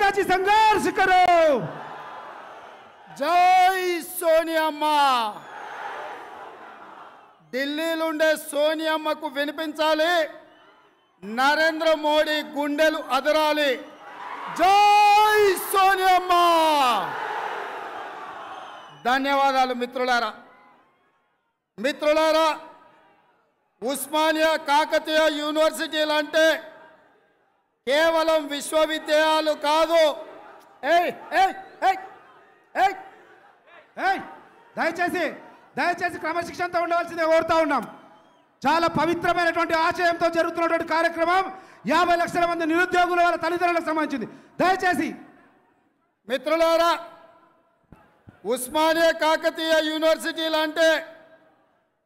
काजी संघर्ष करो జై సోనియమ్మ ఢిల్లీలో ఉండే సోనియమ్మకు వినిపించాలి నరేంద్ర మోడీ గుండెలు అదరాలి జై సోనియమ్మ ధన్యవాదాలు మిత్రులారా మిత్రులారా ఉస్మానియా కాకతీయ యూనివర్సిటీలంటే కేవలం విశ్వవిద్యాలు కాదు దయచేసి దయచేసి క్రమశిక్షణతో ఉండవలసిందే కోరుతా ఉన్నాం చాలా పవిత్రమైనటువంటి ఆశయంతో జరుగుతున్నటువంటి కార్యక్రమం యాభై లక్షల మంది నిరుద్యోగుల వాళ్ళ తల్లిదండ్రులకు సంబంధించింది దయచేసి మిత్రులారా ఉస్మానియా కాకతీయ యూనివర్సిటీలు అంటే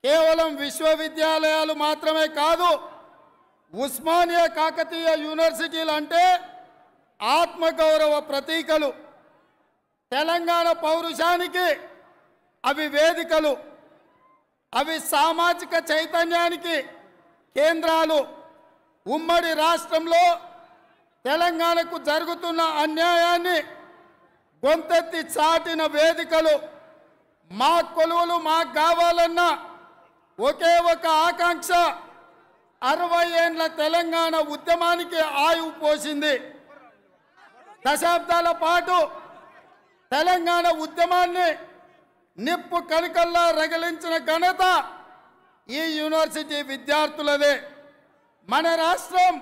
కేవలం విశ్వవిద్యాలయాలు మాత్రమే కాదు ఉస్మానియా కాకతీయ యూనివర్సిటీలు అంటే ఆత్మగౌరవ ప్రతీకలు తెలంగాణ పౌరుషానికి అవి వేదికలు అవి సామాజిక చైతన్యానికి కేంద్రాలు ఉమ్మడి రాష్ట్రంలో తెలంగాణకు జరుగుతున్న అన్యాయాన్ని గొంతెత్తి చాటిన వేదికలు మా కొలువులు మాకు కావాలన్న ఒకే ఒక ఆకాంక్ష అరవై ఏండ్ల తెలంగాణ ఉద్యమానికి ఆయువు పోసింది దశాబ్దాల పాటు తెలంగాణ ఉద్యమాన్ని నిప్పు కనికల్లా రగిలించిన ఘనత ఈ యూనివర్సిటీ విద్యార్థులదే మన రాష్ట్రం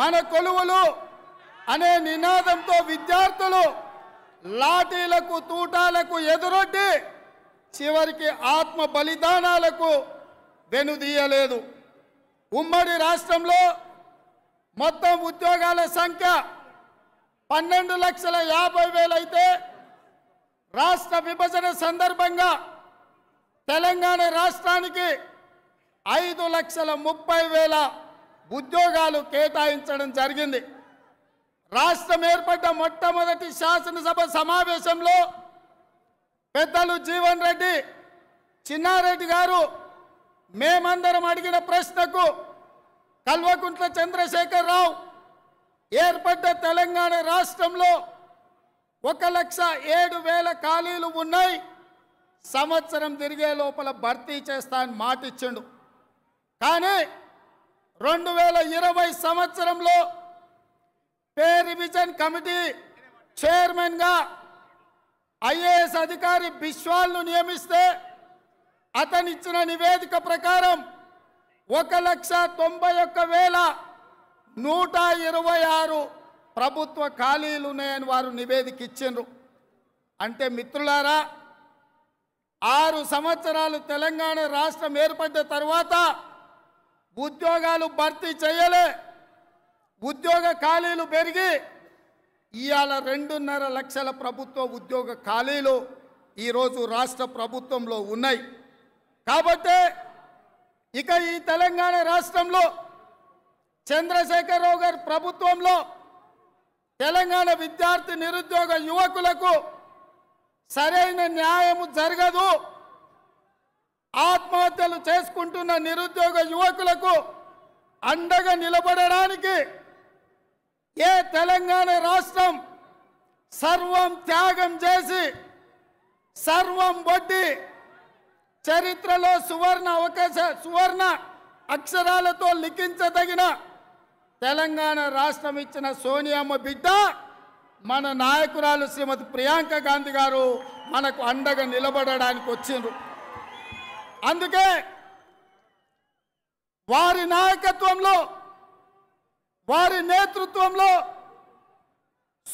మన కొలువులు అనే నినాదంతో విద్యార్థులు లాఠీలకు తూటాలకు ఎదురొడ్డి చివరికి ఆత్మ బలిదానాలకు వెనుదీయలేదు ఉమ్మడి రాష్ట్రంలో మొత్తం ఉద్యోగాల సంఖ్య పన్నెండు లక్షల యాభై వేలైతే రాష్ట్ర విభజన సందర్భంగా తెలంగాణ రాష్ట్రానికి ఐదు లక్షల ముప్పై వేల ఉద్యోగాలు కేటాయించడం జరిగింది రాష్ట్రం ఏర్పడ్డ మొట్టమొదటి శాసనసభ సమావేశంలో పెద్దలు జీవన్ రెడ్డి చిన్నారెడ్డి గారు మేమందరం అడిగిన ప్రశ్నకు కల్వకుంట్ల చంద్రశేఖర్ రావు ఏర్పడ్డ తెలంగాణ రాష్ట్రంలో ఒక లక్ష ఏడు వేల ఖాళీలు ఉన్నాయి సంవత్సరం తిరిగే లోపల భర్తీ చేస్తా అని మాట కానీ రెండు వేల ఇరవై సంవత్సరంలో పే రివిజన్ కమిటీ చైర్మన్గా ఐఏఎస్ అధికారి బిశ్వాల్ను నియమిస్తే అతనిచ్చిన నివేదిక ప్రకారం ఒక లక్ష తొంభై ఒక్క వేల నూట ఇరవై ఆరు ప్రభుత్వ ఖాళీలు ఉన్నాయని వారు నివేదిక ఇచ్చిండ్రు అంటే మిత్రులారా ఆరు సంవత్సరాలు తెలంగాణ రాష్ట్రం ఏర్పడిన తర్వాత ఉద్యోగాలు భర్తీ చేయలే ఉద్యోగ ఖాళీలు పెరిగి ఇవాళ రెండున్నర లక్షల ప్రభుత్వ ఉద్యోగ ఖాళీలు ఈరోజు రాష్ట్ర ప్రభుత్వంలో ఉన్నాయి కాబట్టి ఇక ఈ తెలంగాణ రాష్ట్రంలో చంద్రశేఖరరావు గారి ప్రభుత్వంలో తెలంగాణ విద్యార్థి నిరుద్యోగ యువకులకు సరైన న్యాయము జరగదు ఆత్మహత్యలు చేసుకుంటున్న నిరుద్యోగ యువకులకు అండగా నిలబడడానికి ఏ తెలంగాణ రాష్ట్రం సర్వం త్యాగం చేసి సర్వం వడ్డీ చరిత్రలో సువర్ణ అవకాశ సువర్ణ అక్షరాలతో లిఖించదగిన తెలంగాణ రాష్ట్రం ఇచ్చిన సోనియామ్మ బిడ్డ మన నాయకురాలు శ్రీమతి ప్రియాంక గాంధీ గారు మనకు అండగా నిలబడడానికి వచ్చిండ్రు అందుకే వారి నాయకత్వంలో వారి నేతృత్వంలో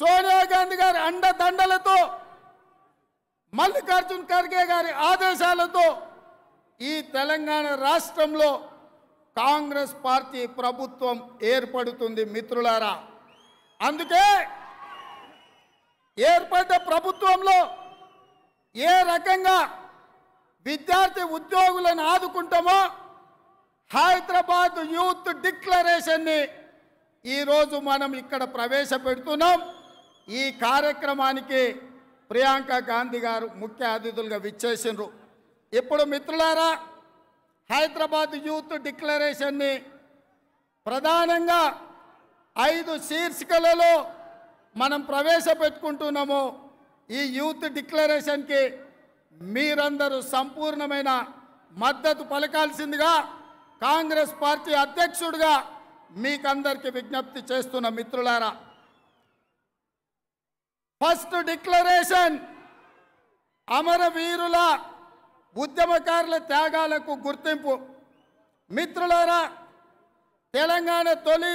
సోనియా గాంధీ గారి అండదండలతో మల్లికార్జున్ ఖర్గే గారి ఆదేశాలతో ఈ తెలంగాణ రాష్ట్రంలో కాంగ్రెస్ పార్టీ ప్రభుత్వం ఏర్పడుతుంది మిత్రులారా అందుకే ఏర్పడ్డ ప్రభుత్వంలో ఏ రకంగా విద్యార్థి ఉద్యోగులను ఆదుకుంటామో హైదరాబాద్ యూత్ డిక్లరేషన్ని ఈరోజు మనం ఇక్కడ ప్రవేశపెడుతున్నాం ఈ కార్యక్రమానికి ప్రియాంక గాంధీ గారు ముఖ్య అతిథులుగా విచ్చేసినారు ఇప్పుడు మిత్రులారా హైదరాబాద్ యూత్ డిక్లరేషన్ని ప్రధానంగా ఐదు శీర్షికలలో మనం ప్రవేశపెట్టుకుంటున్నాము ఈ యూత్ డిక్లరేషన్కి మీరందరూ సంపూర్ణమైన మద్దతు పలకాల్సిందిగా కాంగ్రెస్ పార్టీ అధ్యక్షుడిగా మీకందరికీ విజ్ఞప్తి చేస్తున్న మిత్రులారా ఫస్ట్ డిక్లరేషన్ అమరవీరుల ఉద్యమకారుల త్యాగాలకు గుర్తింపు మిత్రులారా తెలంగాణ తొలి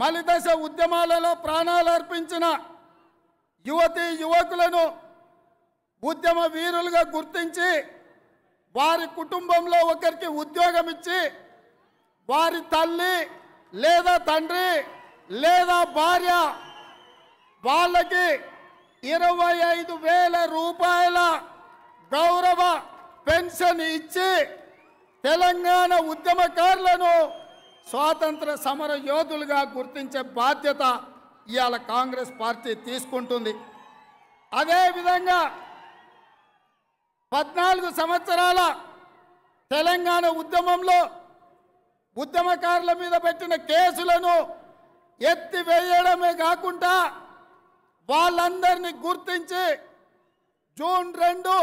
మలిదశ ఉద్యమాలలో ప్రాణాలు అర్పించిన యువతి యువకులను ఉద్యమ వీరులుగా గుర్తించి వారి కుటుంబంలో ఒకరికి ఉద్యోగం ఇచ్చి వారి తల్లి లేదా తండ్రి లేదా భార్య వాళ్ళకి ఇరవై ఐదు వేల రూపాయల గౌరవ పెన్షన్ ఇచ్చి తెలంగాణ ఉద్యమకారులను స్వాతంత్ర సమర యోధులుగా గుర్తించే బాధ్యత ఇవాళ కాంగ్రెస్ పార్టీ తీసుకుంటుంది అదేవిధంగా పద్నాలుగు సంవత్సరాల తెలంగాణ ఉద్యమంలో ఉద్యమకారుల మీద పెట్టిన కేసులను ఎత్తివేయడమే కాకుండా వాళ్ళందరినీ గుర్తించి జూన్ రెండు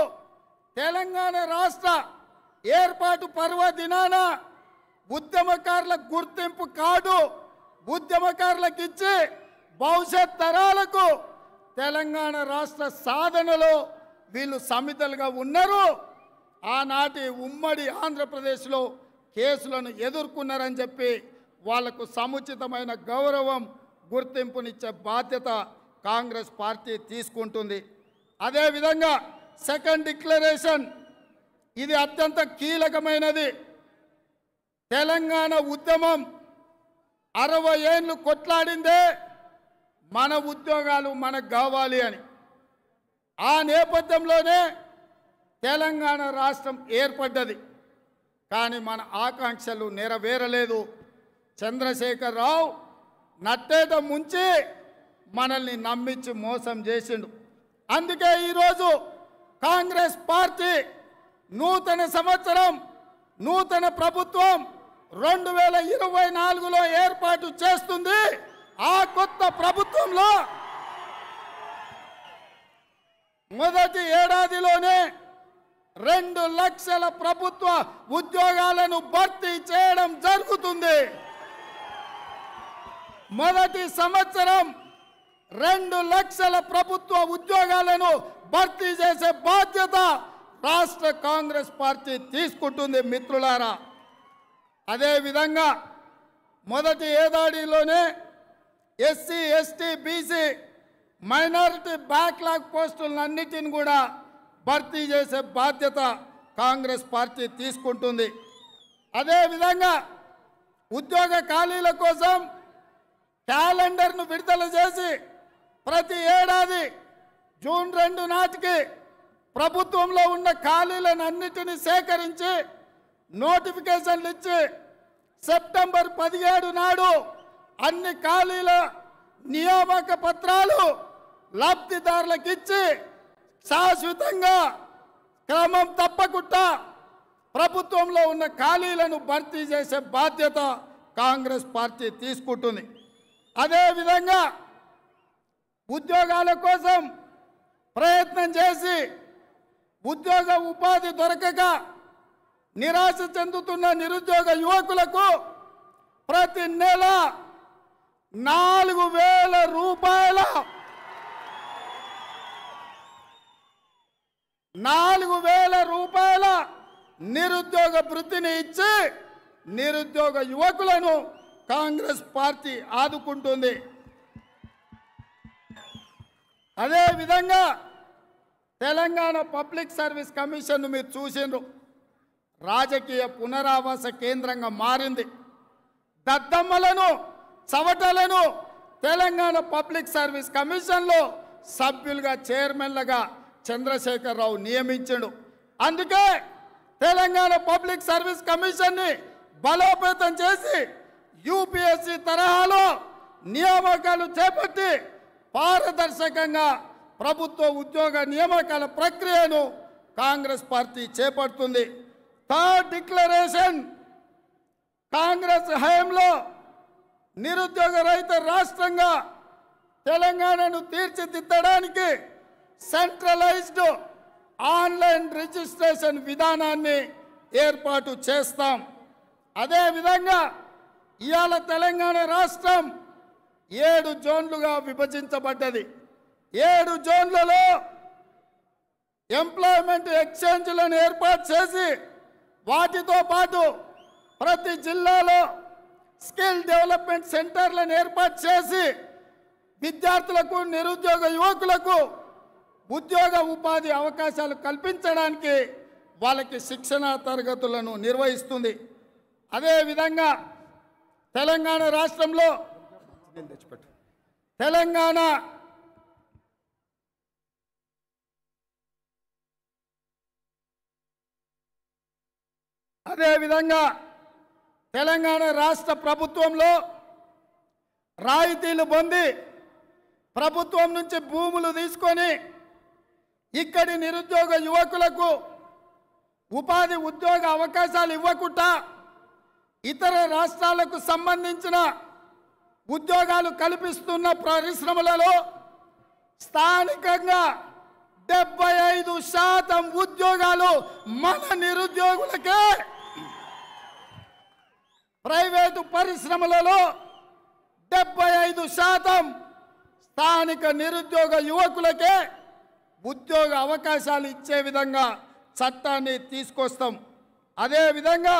తెలంగాణ రాష్ట్ర ఏర్పాటు పర్వదినాన ఉద్యమకారుల గుర్తింపు కార్డు ఉద్యమకారులకు ఇచ్చి భవిష్యత్ తరాలకు తెలంగాణ రాష్ట్ర సాధనలో వీళ్ళు సమితలుగా ఉన్నారు ఆనాటి ఉమ్మడి ఆంధ్రప్రదేశ్లో కేసులను ఎదుర్కొన్నారని చెప్పి వాళ్లకు సముచితమైన గౌరవం గుర్తింపునిచ్చే బాధ్యత కాంగ్రెస్ పార్టీ తీసుకుంటుంది అదేవిధంగా సెకండ్ డిక్లరేషన్ ఇది అత్యంత కీలకమైనది తెలంగాణ ఉద్యమం అరవై ఏళ్ళు కొట్లాడిందే మన ఉద్యోగాలు మనకు కావాలి అని ఆ నేపథ్యంలోనే తెలంగాణ రాష్ట్రం ఏర్పడ్డది కానీ మన ఆకాంక్షలు నెరవేరలేదు చంద్రశేఖరరావు నట్టేత ముంచి మనల్ని నమ్మించి మోసం చేసిండు అందుకే ఈరోజు కాంగ్రెస్ పార్టీ నూతన సంవత్సరం నూతన ప్రభుత్వం రెండు వేల ఇరవై నాలుగులో ఏర్పాటు చేస్తుంది ఆ కొత్త ప్రభుత్వంలో మొదటి ఏడాదిలోనే రెండు లక్షల ప్రభుత్వ ఉద్యోగాలను భర్తీ చేయడం జరుగుతుంది మొదటి సంవత్సరం రెండు లక్షల ప్రభుత్వ ఉద్యోగాలను భర్తీ చేసే బాధ్యత రాష్ట్ర కాంగ్రెస్ పార్టీ తీసుకుంటుంది మిత్రులారా అదేవిధంగా మొదటి ఏడాదిలోనే SC ST BC minority backlog పోస్టులన్నిటిని కూడా భర్తీ చేసే బాధ్యత కాంగ్రెస్ పార్టీ తీసుకుంటుంది అదేవిధంగా ఉద్యోగ ఖాళీల కోసం క్యాలెండర్ను విడుదల చేసి ప్రతి ఏడాది జూన్ రెండు నాటికి ప్రభుత్వంలో ఉన్న ఖాళీలను అన్నిటినీ సేకరించి నోటిఫికేషన్లు ఇచ్చి సెప్టెంబర్ పదిహేడు నాడు అన్ని ఖాళీల నియామక పత్రాలు లబ్ధిదారులకు ఇచ్చి శాశ్వతంగా క్రమం తప్పకుండా ప్రభుత్వంలో ఉన్న ఖాళీలను భర్తీ చేసే బాధ్యత కాంగ్రెస్ పార్టీ తీసుకుంటుంది అదేవిధంగా ఉద్యోగాల కోసం ప్రయత్నం చేసి ఉద్యోగ ఉపాధి దొరకక నిరాశ చెందుతున్న నిరుద్యోగ యువకులకు ప్రతి నెల నాలుగు వేల రూపాయల నాలుగు వేల రూపాయల నిరుద్యోగ వృత్తిని ఇచ్చి నిరుద్యోగ యువకులను కాంగ్రెస్ పార్టీ ఆదుకుంటుంది అదేవిధంగా తెలంగాణ పబ్లిక్ సర్వీస్ కమిషన్ను మీరు చూసిండ్రు రాజకీయ పునరావాస కేంద్రంగా మారింది దద్దమ్మలను చవటలను తెలంగాణ పబ్లిక్ సర్వీస్ కమిషన్లో సభ్యులుగా చైర్మన్లుగా చంద్రశేఖరరావు నియమించాడు అందుకే తెలంగాణ పబ్లిక్ సర్వీస్ కమిషన్ని బలోపేతం చేసి యూపీఎస్సీ తరహాలో నియామకాలు చేపట్టి పారదర్శకంగా ప్రభుత్వ ఉద్యోగ నియామకాల ప్రక్రియను కాంగ్రెస్ పార్టీ చేపడుతుంది థర్డ్ డిక్లరేషన్ కాంగ్రెస్ హయాంలో నిరుద్యోగ రహిత రాష్ట్రంగా తెలంగాణను తీర్చిదిద్దడానికి సెంట్రలైజ్డ్ ఆన్లైన్ రిజిస్ట్రేషన్ విధానాన్ని ఏర్పాటు చేస్తాం అదేవిధంగా ఇవాళ తెలంగాణ రాష్ట్రం ఏడు జోన్లుగా విభజించబడ్డది ఏడు జోన్లలో ఎంప్లాయ్మెంట్ ఎక్స్చేంజ్లను ఏర్పాటు చేసి వాటితో పాటు ప్రతి జిల్లాలో స్కిల్ డెవలప్మెంట్ సెంటర్లను ఏర్పాటు చేసి విద్యార్థులకు నిరుద్యోగ యువకులకు ఉద్యోగ ఉపాధి అవకాశాలు కల్పించడానికి వాళ్ళకి శిక్షణ తరగతులను నిర్వహిస్తుంది అదేవిధంగా తెలంగాణ రాష్ట్రంలో నేను తెచ్చిపెట్టు తెలంగాణ అదేవిధంగా తెలంగాణ రాష్ట్ర ప్రభుత్వంలో రాయితీలు పొంది ప్రభుత్వం నుంచి భూములు తీసుకొని ఇక్కడి నిరుద్యోగ యువకులకు ఉపాధి ఉద్యోగ అవకాశాలు ఇవ్వకుండా ఇతర రాష్ట్రాలకు సంబంధించిన ఉద్యోగాలు కల్పిస్తున్న పరిశ్రమలలో స్థానికంగా డెబ్బై ఐదు శాతం ఉద్యోగాలు మన నిరుద్యోగులకే ప్రైవేటు పరిశ్రమలలో డెబ్బై ఐదు శాతం స్థానిక నిరుద్యోగ యువకులకే ఉద్యోగ అవకాశాలు ఇచ్చే విధంగా చట్టాన్ని తీసుకొస్తాం అదేవిధంగా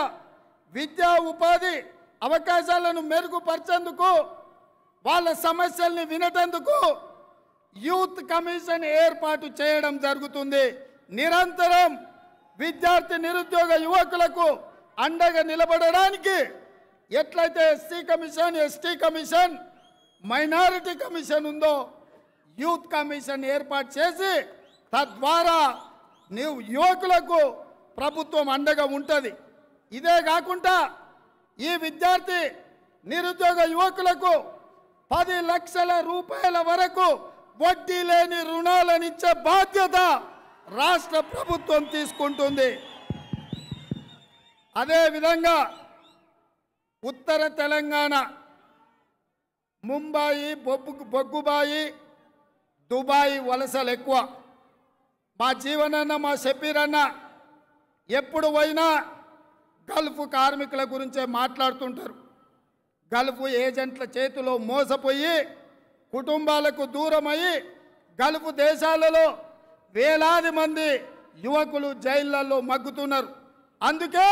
విద్యా ఉపాధి అవకాశాలను మెరుగుపరిచేందుకు వాళ్ళ సమస్యల్ని వినటందుకు యూత్ కమిషన్ ఏర్పాటు చేయడం జరుగుతుంది నిరంతరం విద్యార్థి నిరుద్యోగ యువకులకు అండగా నిలబడడానికి ఎట్లయితే SC commission ST commission minority commission ఉందో యూత్ కమిషన్ ఏర్పాటు చేసి తద్వారా యువకులకు ప్రభుత్వం అండగా ఉంటుంది ఇదే కాకుండా ఈ విద్యార్థి నిరుద్యోగ యువకులకు పది లక్షల రూపాయల వరకు వడ్డీ లేని రుణాలనిచ్చే బాధ్యత రాష్ట్ర ప్రభుత్వం తీసుకుంటుంది అదేవిధంగా ఉత్తర తెలంగాణ ముంబాయి బొబ్బు బొగ్గుబాయి దుబాయి వలసలు ఎక్కువ మా జీవనన్న మా షపీరన్న ఎప్పుడు పోయినా గల్ఫ్ కార్మికుల గురించే మాట్లాడుతుంటారు గల్ఫ్ ఏజెంట్ల చేతిలో మోసపోయి కుటుంబాలకు దూరమయ్యి గల్ఫ్ దేశాలలో వేలాది మంది యువకులు జైళ్లలో మగ్గుతున్నారు అందుకే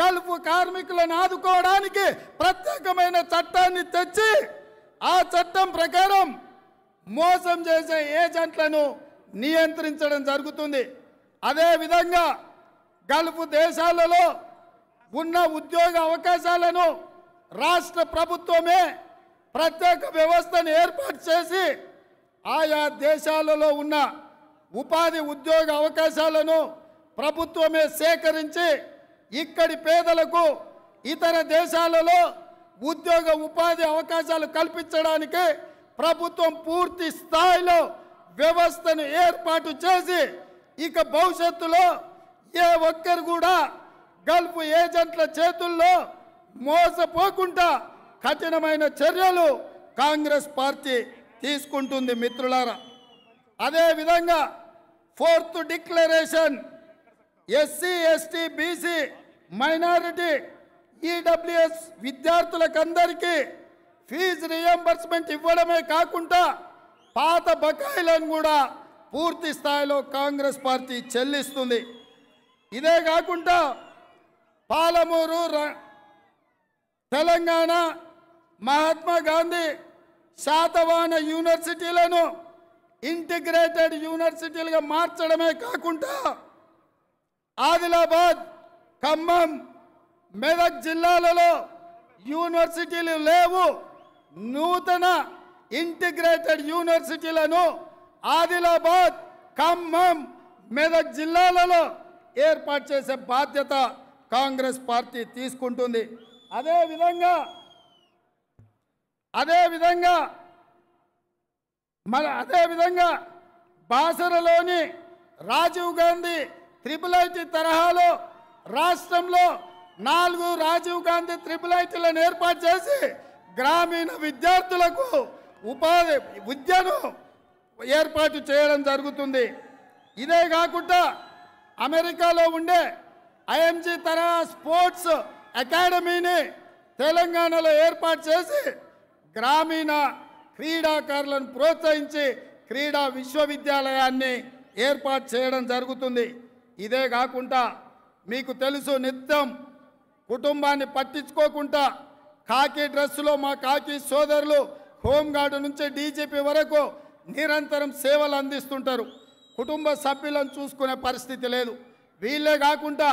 గల్ఫ్ కార్మికులను ఆదుకోవడానికి ప్రత్యేకమైన చట్టాన్ని తెచ్చి ఆ చట్టం ప్రకారం మోసం చేసే ఏజెంట్లను నియంత్రించడం జరుగుతుంది అదేవిధంగా గల్ఫ్ దేశాలలో ఉన్న ఉద్యోగ అవకాశాలను రాష్ట్ర ప్రభుత్వమే ప్రత్యేక వ్యవస్థను ఏర్పాటు చేసి ఆయా దేశాలలో ఉన్న ఉపాధి ఉద్యోగ అవకాశాలను ప్రభుత్వమే సేకరించి ఇక్కడి పేదలకు ఇతర దేశాలలో ఉద్యోగ ఉపాధి అవకాశాలు కల్పించడానికి ప్రభుత్వం పూర్తి స్థాయిలో వ్యవస్థను ఏర్పాటు చేసి ఇక భవిష్యత్తులో ఏ ఒక్కరు కూడా గల్ఫ్ ఏజెంట్ల చేతుల్లో మోసపోకుండా కఠినమైన చర్యలు కాంగ్రెస్ పార్టీ తీసుకుంటుంది మిత్రులారా అదేవిధంగా fourth declaration SC ST BC minority EWS విద్యార్థులకందరికీ ఫీజు రియంబర్స్మెంట్ ఇవ్వడమే కాకుండా పాత బకాయిలను కూడా పూర్తి స్థాయిలో కాంగ్రెస్ పార్టీ చెల్లిస్తుంది ఇదే కాకుండా పాలమూరు తెలంగాణ మహాత్మా గాంధీ శాతవాన యూనివర్సిటీలను ఇంటిగ్రేటెడ్ యూనివర్సిటీలుగా మార్చడమే కాకుండా ఆదిలాబాద్ ఖమ్మం మెదక్ జిల్లాలలో యూనివర్సిటీలు లేవు నూతన ఇంటిగ్రేటెడ్ యూనివర్సిటీలను ఆదిలాబాద్ ఖమ్మం మెదక్ జిల్లాలలో ఏర్పాటు చేసే బాధ్యత కాంగ్రెస్ పార్టీ తీసుకుంటుంది అదేవిధంగా అదేవిధంగా మన అదేవిధంగా బాసరలోని రాజీవ్ గాంధీ త్రిపుల్ ఐటీ తరహాలో రాష్ట్రంలో నాలుగు రాజీవ్ గాంధీ త్రిపుల్ ఐటీలను ఏర్పాటు చేసి గ్రామీణ విద్యార్థులకు ఉపాధి విద్యను ఏర్పాటు చేయడం జరుగుతుంది ఇదే కాకుండా అమెరికాలో ఉండే ఐఎంజీ తరహా స్పోర్ట్స్ అకాడమీని తెలంగాణలో ఏర్పాటు చేసి గ్రామీణ క్రీడాకారులను ప్రోత్సహించి క్రీడా విశ్వవిద్యాలయాన్ని ఏర్పాటు చేయడం జరుగుతుంది ఇదే కాకుండా మీకు తెలుసు నిత్యం కుటుంబాన్ని పట్టించుకోకుండా కాకి డ్రెస్సులో మా కాకి సోదరులు హోంగార్డు నుంచి డీజీపీ వరకు నిరంతరం సేవలు అందిస్తుంటారు కుటుంబ సభ్యులను చూసుకునే పరిస్థితి లేదు వీళ్ళే కాకుండా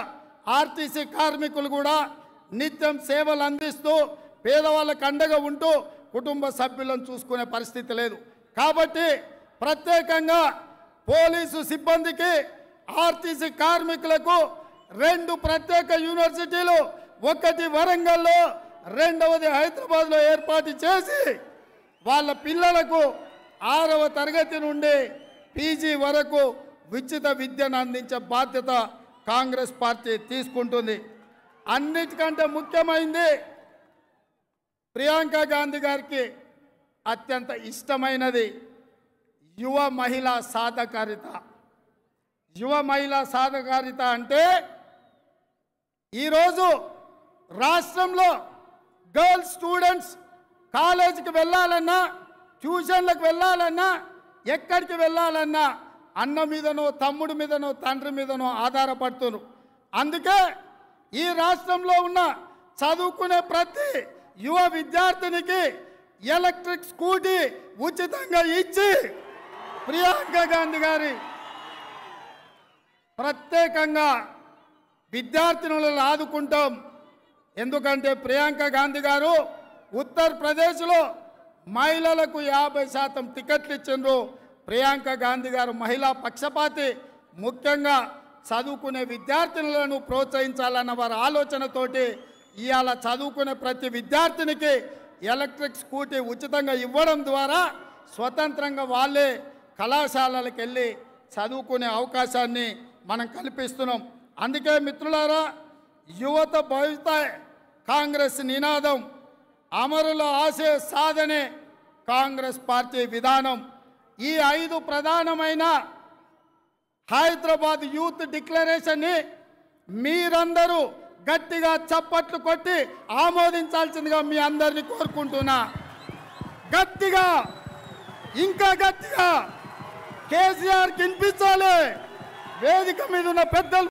ఆర్టీసీ కార్మికులు కూడా నిత్యం సేవలు అందిస్తూ పేదవాళ్ళకు అండగా ఉంటూ కుటుంబ సభ్యులను చూసుకునే పరిస్థితి లేదు కాబట్టి ప్రత్యేకంగా పోలీసు సిబ్బందికి ఆర్టీసీ కార్మికులకు రెండు ప్రత్యేక యూనివర్సిటీలు ఒకటి వరంగల్లో రెండవది హైదరాబాద్లో ఏర్పాటు చేసి వాళ్ళ పిల్లలకు ఆరవ తరగతి నుండి పీజీ వరకు ఉచిత విద్యను అందించే బాధ్యత కాంగ్రెస్ పార్టీ తీసుకుంటుంది అన్నిటికంటే ముఖ్యమైంది ప్రియాంక గాంధీ గారికి అత్యంత ఇష్టమైనది యువ మహిళా సాధకారిత యువ మహిళా సాధకారిత అంటే ఈరోజు రాష్ట్రంలో గర్ల్స్ స్టూడెంట్స్ కాలేజీకి వెళ్ళాలన్నా ట్యూషన్లకు వెళ్ళాలన్నా ఎక్కడికి వెళ్ళాలన్నా అన్న మీదనో తమ్ముడి మీదనో తండ్రి మీదనో ఆధారపడుతున్నారు అందుకే ఈ రాష్ట్రంలో ఉన్న చదువుకునే ప్రతి యువ విద్యార్థినికి ఎలక్ట్రిక్ స్కూటీ ఉచితంగా ఇచ్చి ప్రియాంక గాంధీ గారి ప్రత్యేకంగా విద్యార్థినులను ఆదుకుంటాం ఎందుకంటే ప్రియాంక గాంధీ గారు ఉత్తరప్రదేశ్లో మహిళలకు యాభై శాతం టికెట్లు ఇచ్చిండ్రు ప్రియాంక గాంధీ గారు మహిళా పక్షపాతి ముఖ్యంగా చదువుకునే విద్యార్థినులను ప్రోత్సహించాలన్న వారి ఆలోచనతోటి ఇవాళ చదువుకునే ప్రతి విద్యార్థినికి ఎలక్ట్రిక్ స్కూటీ ఉచితంగా ఇవ్వడం ద్వారా స్వతంత్రంగా వాళ్ళే కళాశాలలకు వెళ్ళి చదువుకునే అవకాశాన్ని మనం కల్పిస్తున్నాం అందుకే మిత్రులారా యువత భవిత కాంగ్రెస్ నినాదం అమరుల ఆశయ సాధనే కాంగ్రెస్ పార్టీ విధానం ఈ ఐదు ప్రధానమైన హైదరాబాద్ యూత్ డిక్లరేషన్ని మీరందరూ గట్టిగా చప్పట్లు కొట్టి ఆమోదించాల్సిందిగా మీ అందరిని కోరుకుంటున్నా గట్టిగా ఇంకా గట్టిగా కేసీఆర్ కినిపించాలి వేదిక మీద ఉన్న పెద్దలు